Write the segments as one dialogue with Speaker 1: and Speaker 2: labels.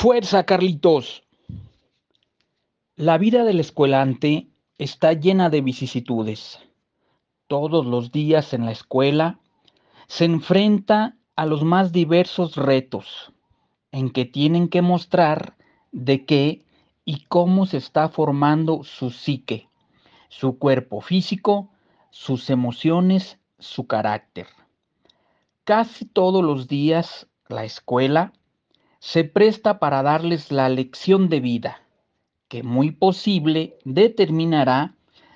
Speaker 1: Fuerza, Carlitos. La vida del escuelante está llena de vicisitudes. Todos los días en la escuela se enfrenta a los más diversos retos en que tienen que mostrar de qué y cómo se está formando su psique, su cuerpo físico, sus emociones, su carácter. Casi todos los días la escuela se presta para darles la lección de vida, que muy posible determinará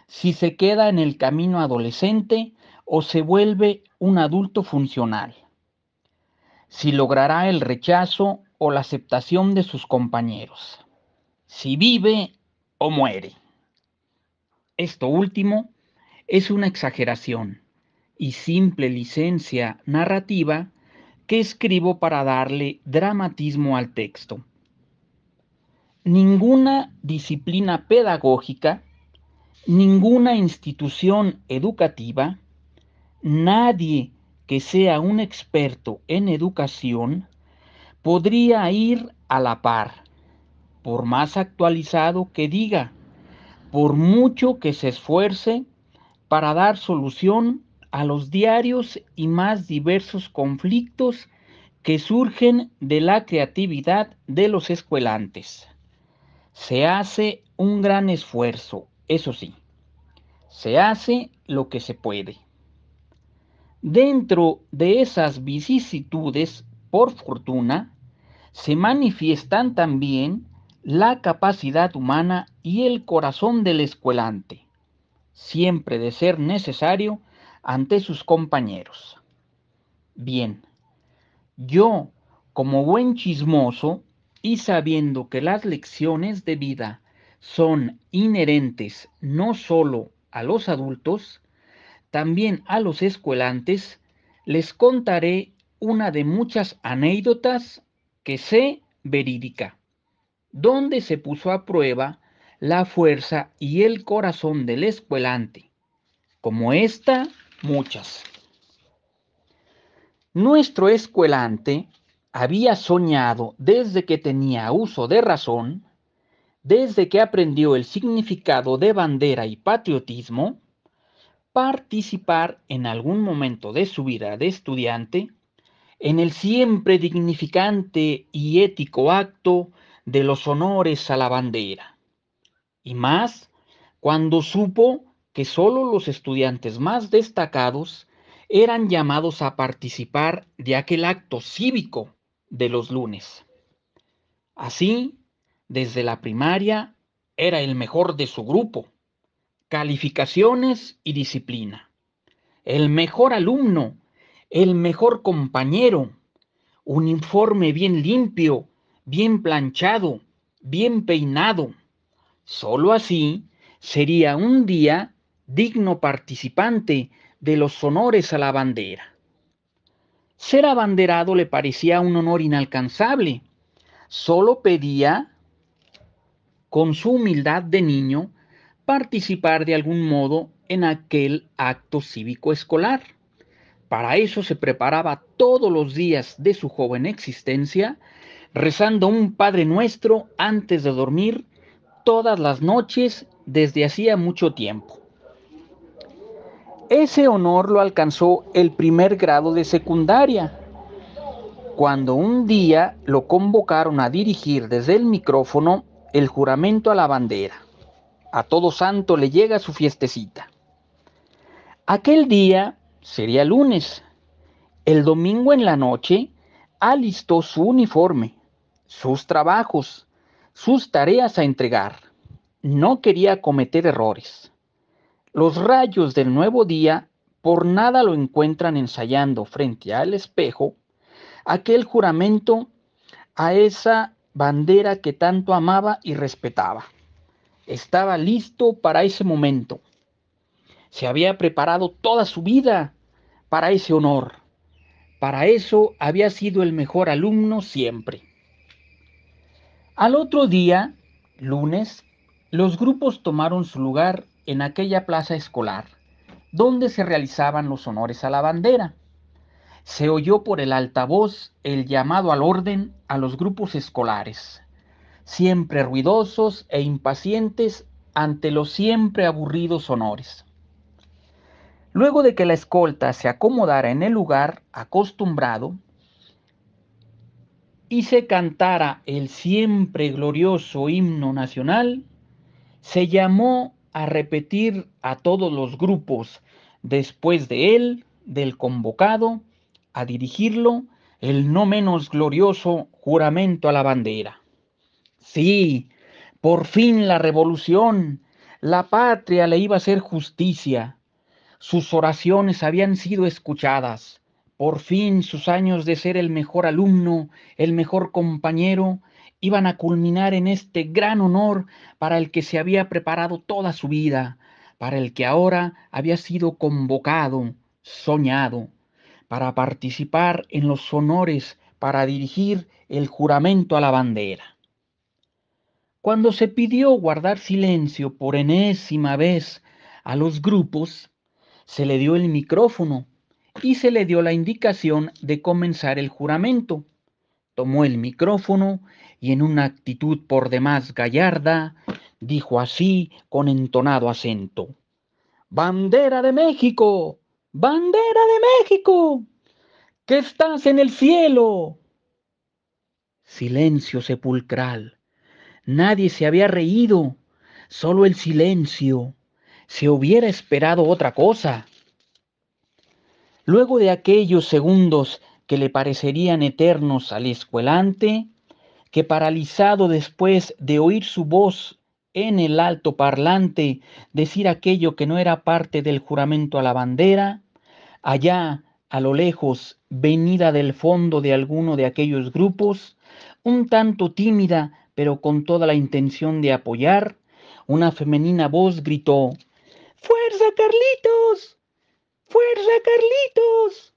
Speaker 1: si se queda en el camino adolescente o se vuelve un adulto funcional, si logrará el rechazo o la aceptación de sus compañeros, si vive o muere. Esto último es una exageración y simple licencia narrativa ¿Qué escribo para darle dramatismo al texto. Ninguna disciplina pedagógica, ninguna institución educativa, nadie que sea un experto en educación podría ir a la par, por más actualizado que diga, por mucho que se esfuerce para dar solución a los diarios y más diversos conflictos que surgen de la creatividad de los escuelantes. Se hace un gran esfuerzo, eso sí, se hace lo que se puede. Dentro de esas vicisitudes, por fortuna, se manifiestan también la capacidad humana y el corazón del escuelante, siempre de ser necesario ante sus compañeros. Bien, yo, como buen chismoso, y sabiendo que las lecciones de vida son inherentes no sólo a los adultos, también a los escuelantes, les contaré una de muchas anécdotas que sé verídica, donde se puso a prueba la fuerza y el corazón del escuelante, como esta muchas. Nuestro escuelante había soñado desde que tenía uso de razón, desde que aprendió el significado de bandera y patriotismo, participar en algún momento de su vida de estudiante en el siempre dignificante y ético acto de los honores a la bandera. Y más cuando supo que solo los estudiantes más destacados eran llamados a participar de aquel acto cívico de los lunes. Así, desde la primaria, era el mejor de su grupo, calificaciones y disciplina, el mejor alumno, el mejor compañero, un uniforme bien limpio, bien planchado, bien peinado. Solo así sería un día digno participante de los honores a la bandera. Ser abanderado le parecía un honor inalcanzable. Solo pedía, con su humildad de niño, participar de algún modo en aquel acto cívico escolar. Para eso se preparaba todos los días de su joven existencia, rezando un Padre Nuestro antes de dormir todas las noches desde hacía mucho tiempo. Ese honor lo alcanzó el primer grado de secundaria, cuando un día lo convocaron a dirigir desde el micrófono el juramento a la bandera. A todo santo le llega su fiestecita. Aquel día sería lunes. El domingo en la noche alistó su uniforme, sus trabajos, sus tareas a entregar. No quería cometer errores. Los rayos del nuevo día por nada lo encuentran ensayando frente al espejo aquel juramento a esa bandera que tanto amaba y respetaba. Estaba listo para ese momento. Se había preparado toda su vida para ese honor. Para eso había sido el mejor alumno siempre. Al otro día, lunes, los grupos tomaron su lugar en aquella plaza escolar donde se realizaban los honores a la bandera. Se oyó por el altavoz el llamado al orden a los grupos escolares, siempre ruidosos e impacientes ante los siempre aburridos honores. Luego de que la escolta se acomodara en el lugar acostumbrado y se cantara el siempre glorioso himno nacional, se llamó a repetir a todos los grupos después de él, del convocado, a dirigirlo el no menos glorioso juramento a la bandera. Sí, por fin la revolución, la patria le iba a hacer justicia. Sus oraciones habían sido escuchadas. Por fin sus años de ser el mejor alumno, el mejor compañero, iban a culminar en este gran honor para el que se había preparado toda su vida, para el que ahora había sido convocado, soñado, para participar en los honores, para dirigir el juramento a la bandera. Cuando se pidió guardar silencio por enésima vez a los grupos, se le dio el micrófono y se le dio la indicación de comenzar el juramento tomó el micrófono y en una actitud por demás gallarda, dijo así con entonado acento. Bandera de México, bandera de México, que estás en el cielo. Silencio sepulcral. Nadie se había reído, solo el silencio. Se hubiera esperado otra cosa. Luego de aquellos segundos que le parecerían eternos al escuelante, que paralizado después de oír su voz en el alto parlante decir aquello que no era parte del juramento a la bandera, allá a lo lejos, venida del fondo de alguno de aquellos grupos, un tanto tímida, pero con toda la intención de apoyar, una femenina voz gritó, ¡Fuerza, Carlitos! ¡Fuerza, Carlitos!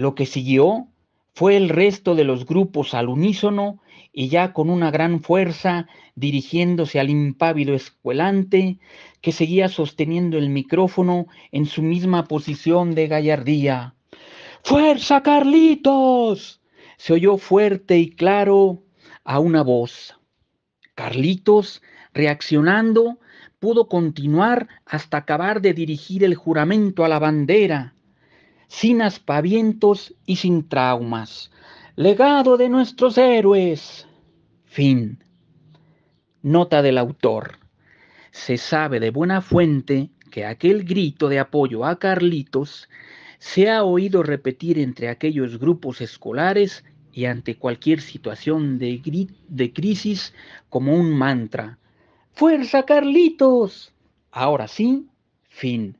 Speaker 1: Lo que siguió fue el resto de los grupos al unísono y ya con una gran fuerza dirigiéndose al impávido escuelante que seguía sosteniendo el micrófono en su misma posición de gallardía. ¡Fuerza, Carlitos! se oyó fuerte y claro a una voz. Carlitos, reaccionando, pudo continuar hasta acabar de dirigir el juramento a la bandera sin aspavientos y sin traumas. Legado de nuestros héroes. Fin. Nota del autor. Se sabe de buena fuente que aquel grito de apoyo a Carlitos se ha oído repetir entre aquellos grupos escolares y ante cualquier situación de, crisis como un mantra. ¡Fuerza, Carlitos! Ahora sí, fin.